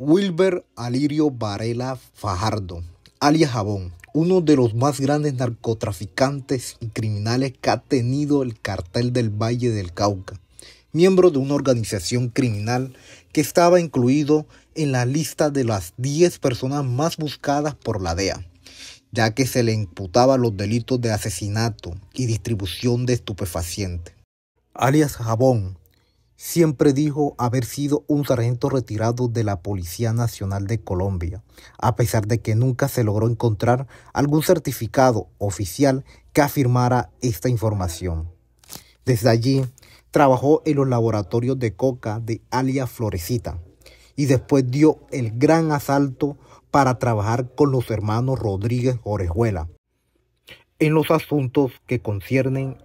Wilber Alirio Varela Fajardo, alias Jabón, uno de los más grandes narcotraficantes y criminales que ha tenido el cartel del Valle del Cauca, miembro de una organización criminal que estaba incluido en la lista de las 10 personas más buscadas por la DEA, ya que se le imputaba los delitos de asesinato y distribución de estupefacientes. Alias Jabón siempre dijo haber sido un sargento retirado de la Policía Nacional de Colombia, a pesar de que nunca se logró encontrar algún certificado oficial que afirmara esta información. Desde allí, trabajó en los laboratorios de coca de Alia Florecita y después dio el gran asalto para trabajar con los hermanos Rodríguez Orejuela en los asuntos que conciernen